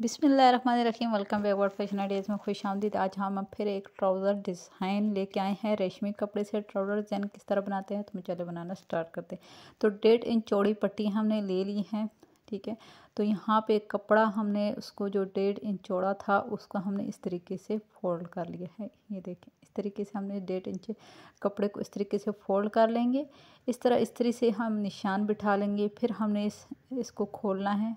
बिसमीम welcome backward fashion ideas में खुश आमदीद आज हम फिर एक ट्राउज़र डिज़ाइन लेके आए हैं रेशमी कपड़े से ट्राउज़र डिज़ाइन किस तरह बनाते हैं तो चले बनाना स्टार्ट करते हैं तो डेढ़ इंच चौड़ी पट्टी हमने ले ली है ठीक है तो यहाँ पे कपड़ा हमने उसको जो डेढ़ इंच चौड़ा था उसको हमने इस तरीके से फोल्ड कर लिया है ये देखें इस तरीके से हमने डेढ़ इंच कपड़े को इस तरीके से फोल्ड कर लेंगे इस तरह इस तरीके से हम निशान बिठा लेंगे फिर हमने इस इसको खोलना है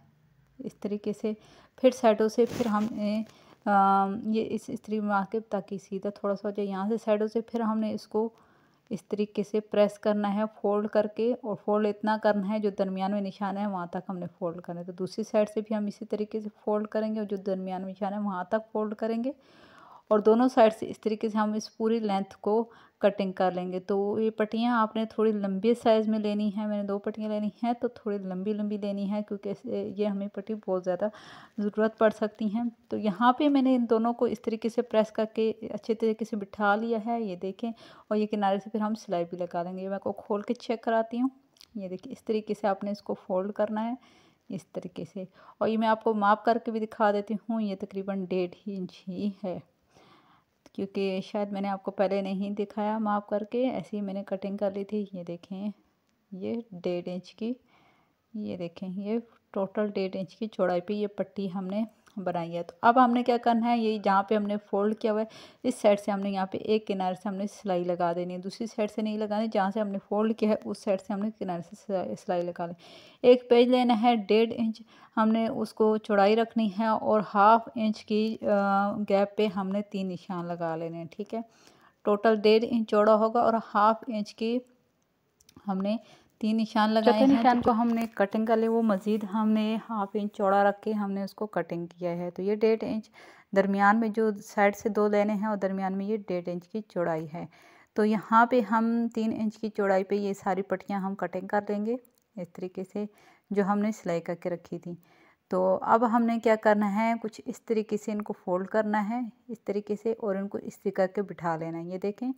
इस तरीके से फिर साइडों से फिर हमने ये इस स्त्री आकर ताकि सीधा थोड़ा सा हो जाए यहाँ से साइडों से फिर हमने इसको इस तरीके से प्रेस करना है फोल्ड करके और फोल्ड इतना करना है जो दरमियान में निशान है वहाँ तक हमने फोल्ड करना है तो दूसरी साइड से भी हम इसी तरीके से फोल्ड करेंगे और जो दरमियान में निशान है वहाँ तक फोल्ड करेंगे और दोनों साइड से इस तरीके से हम इस पूरी लेंथ को कटिंग कर लेंगे तो ये पट्टियाँ आपने थोड़ी लंबी साइज़ में लेनी है मैंने दो पट्टियाँ लेनी हैं तो थोड़ी लंबी लंबी लेनी है क्योंकि ये हमें पट्टी बहुत ज़्यादा ज़रूरत पड़ सकती हैं तो यहाँ पे मैंने इन दोनों को इस तरीके से प्रेस करके अच्छे तरीके से बिठा लिया है ये देखें और ये किनारे से फिर हम सिलाई भी लगा देंगे मैं को खोल के चेक कराती हूँ ये देखिए इस तरीके से आपने इसको फोल्ड करना है इस तरीके से और ये मैं आपको माप करके भी दिखा देती हूँ ये तकरीबन डेढ़ ही इंच ही है क्योंकि शायद मैंने आपको पहले नहीं दिखाया माफ़ करके ऐसे ही मैंने कटिंग कर ली थी ये देखें ये डेढ़ इंच की ये देखें ये टोटल डेढ़ इंच की चौड़ाई पे ये पट्टी हमने बनाई है तो अब हमने क्या करना है ये जहाँ पे हमने फोल्ड किया हुआ है इस साइड से हमने यहाँ पे एक किनारे से हमने सिलाई लगा देनी है दूसरी साइड से नहीं लगानी जहाँ से हमने फोल्ड किया है उस साइड से हमने किनारे से सिलाई लगा ली एक पेज लेना है डेढ़ इंच हमने उसको चौड़ाई रखनी है और हाफ इंच की गैप पे हमने तीन निशान लगा लेने हैं ठीक है टोटल डेढ़ इंच चौड़ा होगा और हाफ इंच की हमने तीन निशान लगाए हैं तो निशान को हमने कटिंग कर ली वो मज़ीद हमने हाफ इंच चौड़ा रख के हमने उसको कटिंग किया है तो ये डेढ़ इंच दरमियान में जो साइड से दो लेने हैं और दरमियान में ये डेढ़ इंच की चौड़ाई है तो यहाँ पे हम तीन इंच की चौड़ाई पे ये सारी पट्टियाँ हम कटिंग कर देंगे इस तरीके से जो हमने सिलाई करके रखी थी तो अब हमने क्या करना है कुछ इस तरीके से इनको फोल्ड करना है इस तरीके से और इनको इस तरीके करके बिठा लेना है ये देखें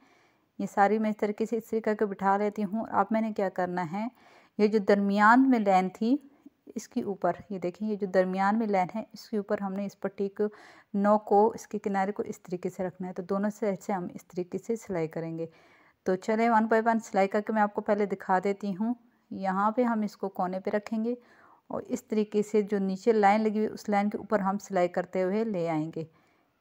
ये सारी मैं इस तरीके से इसी करके बिठा लेती हूँ अब मैंने क्या करना है ये जो दरमियान में लाइन थी इसके ऊपर ये देखें ये जो दरमियान में लाइन है इसके ऊपर हमने इस पट्टी को नौ को इसके किनारे को इस तरीके से रखना है तो दोनों साइड से हम इस तरीके से सिलाई करेंगे तो चले वन बाई वन सिलाई करके मैं आपको पहले दिखा देती हूँ यहाँ पे हम इसको कोने पे रखेंगे और इस तरीके से जो नीचे लाइन लगी हुई उस लाइन के ऊपर हम सिलाई करते हुए ले आएंगे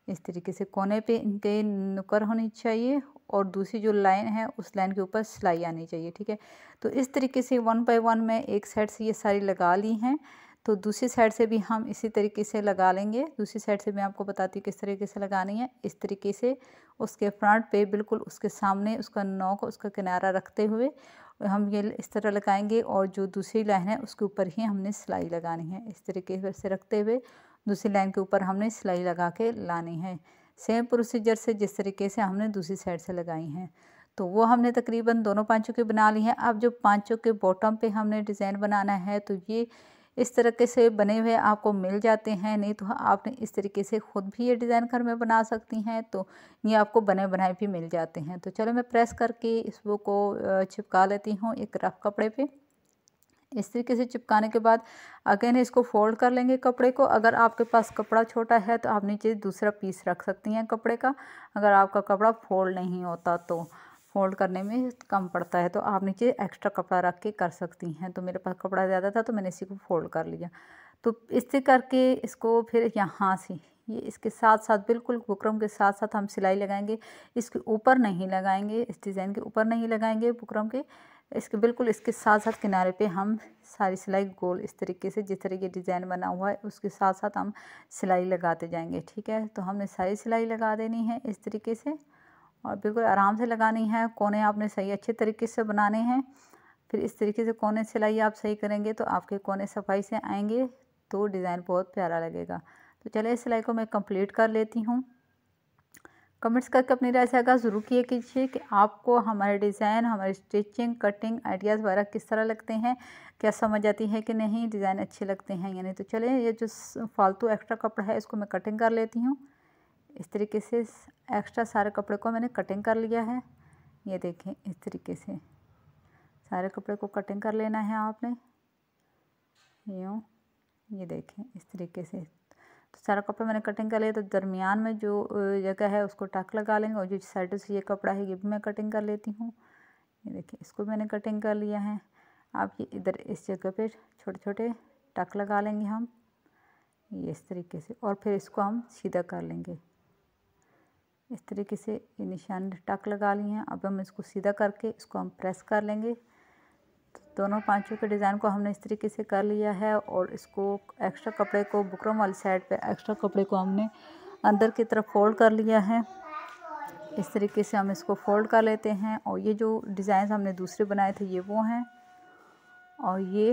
इस तरीके से कोने पे इनके नुकर होनी चाहिए और दूसरी जो लाइन है उस लाइन के ऊपर सिलाई आनी चाहिए ठीक है तो इस तरीके से वन बाय वन में एक साइड से ये सारी लगा ली हैं तो दूसरी साइड से भी हम इसी तरीके से लगा लेंगे दूसरी साइड से मैं आपको बताती हूँ किस तरीके से लगानी है इस तरीके से उसके फ्रंट पे बिल्कुल उसके सामने उसका नोक उसका किनारा रखते हुए हम ये इस तरह लगाएंगे और जो दूसरी लाइन है उसके ऊपर ही हमने सिलाई लगानी है इस तरीके से रखते हुए दूसरी लाइन के ऊपर हमने सिलाई लगा के लानी है सेम प्रोसीजर से जिस तरीके से हमने दूसरी साइड से लगाई हैं तो वो हमने तकरीबन दोनों पाँचों के बना ली हैं अब जो पाँचों के बॉटम पे हमने डिज़ाइन बनाना है तो ये इस तरीके से बने हुए आपको मिल जाते हैं नहीं तो आपने इस तरीके से ख़ुद भी ये डिज़ाइन घर में बना सकती हैं तो ये आपको बने बनाए भी मिल जाते हैं तो चलो मैं प्रेस करके इस वो को छिपका लेती हूँ एक रफ कपड़े पर इस तरीके से चिपकाने के बाद अगेन इसको फोल्ड कर लेंगे कपड़े को अगर आपके पास कपड़ा छोटा है तो आप नीचे दूसरा पीस रख सकती हैं कपड़े का अगर आपका कपड़ा फोल्ड नहीं होता तो फोल्ड करने में कम पड़ता है तो आप नीचे एक्स्ट्रा कपड़ा रख के कर सकती हैं तो मेरे पास कपड़ा ज़्यादा था तो मैंने इसी को फोल्ड कर लिया तो इससे करके इसको फिर यहाँ से ये इसके साथ साथ बिल्कुल बुकरम के साथ साथ हम सिलाई लगाएंगे इसके ऊपर नहीं लगाएंगे इस डिज़ाइन के ऊपर नहीं लगाएंगे बुकरम के इसके बिल्कुल इसके साथ साथ किनारे पे हम सारी सिलाई गोल इस तरीके से जिस तरीके डिज़ाइन बना हुआ है उसके साथ साथ हम सिलाई लगाते जाएंगे ठीक है तो हमने सारी सिलाई लगा देनी है इस तरीके से और बिल्कुल आराम से लगानी है कोने आपने सही अच्छे तरीके से बनाने हैं फिर इस तरीके से कोने सिलाई आप सही करेंगे तो आपके कोने सफाई से आएंगे तो डिज़ाइन बहुत प्यारा लगेगा तो इस सिलाई को मैं कंप्लीट कर लेती हूँ कमेंट्स करके अपनी राय से आगाह ज़रूर किया कीजिए कि आपको हमारे डिज़ाइन हमारे स्टिचिंग कटिंग आइडियाज़ वगैरह किस तरह लगते हैं क्या समझ आती है कि नहीं डिज़ाइन अच्छे लगते हैं या नहीं तो चलें ये जो फालतू एक्स्ट्रा कपड़ा है इसको मैं कटिंग कर लेती हूँ इस तरीके से एक्स्ट्रा सारे कपड़े को मैंने कटिंग कर लिया है ये देखें इस तरीके से सारे कपड़े को कटिंग कर लेना है आपने यूँ ये देखें इस तरीके से तो सारा कपड़ा मैंने कटिंग कर लिया तो दरमियान में जो जगह है उसको टक लगा लेंगे और जो साइड से ये कपड़ा है ये भी मैं कटिंग कर लेती हूँ ये देखिए इसको मैंने कटिंग कर लिया है आप ये इधर इस जगह पे छोटे छोटे टक लगा लेंगे हम ये इस तरीके से और फिर इसको हम सीधा कर लेंगे इस तरीके से ये निशान टक लगा लिए हैं अब हम इसको सीधा करके इसको हम प्रेस कर लेंगे दोनों पाँचों के डिज़ाइन को हमने इस तरीके से कर लिया है और इसको एक्स्ट्रा कपड़े को बुकरम वाली साइड पे एक्स्ट्रा कपड़े को हमने अंदर की तरफ फोल्ड कर लिया है इस तरीके से हम इसको फोल्ड कर लेते हैं और ये जो डिज़ाइन हमने दूसरे बनाए थे ये वो हैं और ये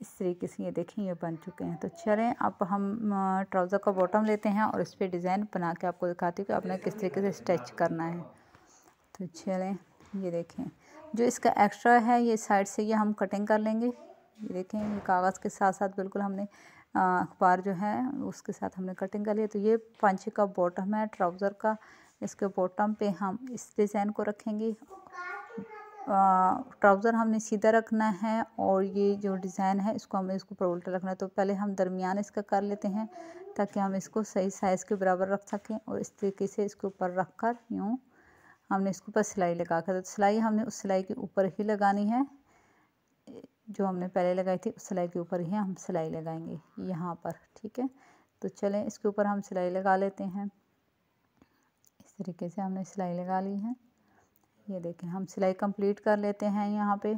इस तरीके से ये देखें ये बन चुके हैं तो चलें अब हम ट्राउज़र का बॉटम लेते हैं और इस पर डिज़ाइन बना के आपको दिखाती हूँ कि आपने किस तरीके से स्टेच करना है तो चलें ये देखें जो इसका एक्स्ट्रा है ये साइड से ये हम कटिंग कर लेंगे ये देखें ये कागज़ के साथ साथ बिल्कुल हमने अखबार जो है उसके साथ हमने कटिंग कर लिया तो ये पंचे का बॉटम है ट्राउज़र का इसके बॉटम पे हम इस डिज़ाइन को रखेंगे ट्राउज़र हमने सीधा रखना है और ये जो डिज़ाइन है इसको हमें इसको ऊपर उल्टा रखना है तो पहले हम दरमियान इसका कर लेते हैं ताकि हम इसको सही साइज़ के बराबर रख सकें और इस तरीके से इसके ऊपर रख कर यूँ हमने इसके ऊपर सिलाई लगा कर तो सिलाई हमने उस सिलाई के ऊपर ही लगानी है जो हमने पहले लगाई थी उस सिलाई के ऊपर ही हम सिलाई लगाएंगे यहाँ पर ठीक है तो चलें इसके ऊपर हम सिलाई लगा लेते हैं इस तरीके से हमने सिलाई लगा ली है ये देखें हम सिलाई कंप्लीट कर लेते हैं यहाँ पे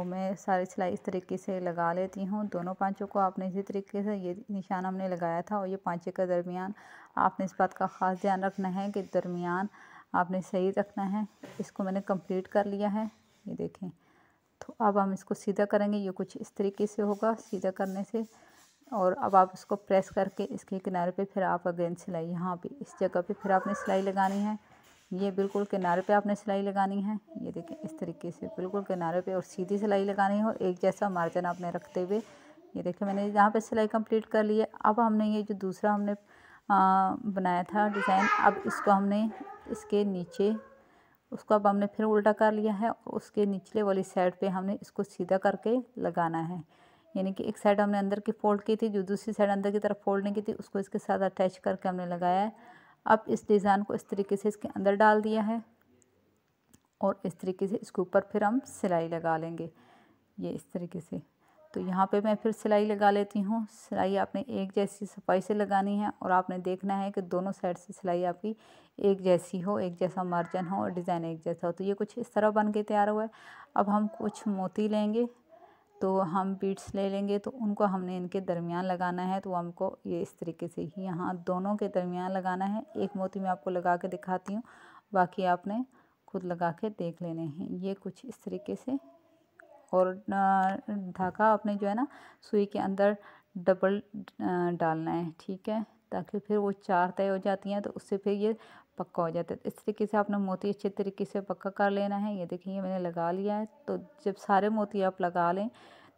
तो मैं सारी सिलाई इस तरीके से लगा लेती हूँ दोनों पांचों को आपने इसी तरीके से ये निशान हमने लगाया था और ये पांचे के दरमियान आपने इस बात का ख़ास ध्यान रखना है कि दरमियान आपने सही रखना है इसको मैंने कंप्लीट कर लिया है ये देखें तो अब हम इसको सीधा करेंगे ये कुछ इस तरीके से होगा सीधा करने से और अब आप इसको प्रेस करके इसके किनारे पर फिर आप अगेन सिलाई यहाँ पर इस जगह पर फिर आपने सिलाई लगानी है ये बिल्कुल किनारे पे आपने सिलाई लगानी है ये देखें इस तरीके से बिल्कुल किनारे पे और सीधी सिलाई लगानी है और एक जैसा मार्जिन आपने रखते हुए ये देखें मैंने यहाँ पे सिलाई कंप्लीट कर ली है अब हमने ये जो दूसरा हमने आ, बनाया था डिज़ाइन अब इसको हमने इसके नीचे उसको अब हमने फिर उल्टा कर लिया है और उसके निचले वाली साइड पर हमने इसको सीधा करके लगाना है यानी कि एक साइड हमने अंदर की फोल्ड की थी जो दूसरी साइड अंदर की तरफ फोल्ड नहीं की थी उसको इसके साथ अटैच करके हमने लगाया है अब इस डिज़ाइन को इस तरीके से इसके अंदर डाल दिया है और इस तरीके से इसके ऊपर फिर हम सिलाई लगा लेंगे ये इस तरीके से तो यहाँ पे मैं फिर सिलाई लगा लेती हूँ सिलाई आपने एक जैसी सफाई से लगानी है और आपने देखना है कि दोनों साइड से सिलाई आपकी एक जैसी हो एक जैसा मार्जिन हो और डिज़ाइन एक जैसा हो तो ये कुछ इस तरह बन के तैयार हुआ है अब हम कुछ मोती लेंगे तो हम बीट्स ले लेंगे तो उनको हमने इनके दरमियान लगाना है तो हमको ये इस तरीके से ही यहाँ दोनों के दरमियान लगाना है एक मोती मैं आपको लगा के दिखाती हूँ बाकी आपने खुद लगा के देख लेने हैं ये कुछ इस तरीके से और धागा आपने जो है ना सुई के अंदर डबल डालना है ठीक है ताकि फिर वो चार तय हो जाती हैं तो उससे फिर ये पक्का हो जाता है इस तरीके से आपने मोती अच्छे तरीके से पक्का कर लेना है ये देखिए ये मैंने लगा लिया है तो जब सारे मोती आप लगा लें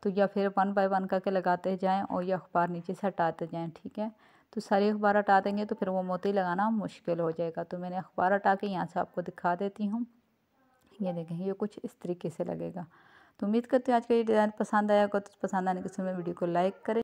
तो या फिर वन बाय वन करके लगाते जाएं और या अखबार नीचे से हटाते जाएं ठीक है तो सारे अखबार हटा देंगे तो फिर वो मोती लगाना मुश्किल हो जाएगा तो मैंने अखबार हटा के यहाँ से आपको दिखा देती हूँ ये देखें ये कुछ इस तरीके से लगेगा तो उम्मीद करती हूँ आज का ये डिज़ाइन पसंद आया तो पसंद आने के समय वीडियो को लाइक करें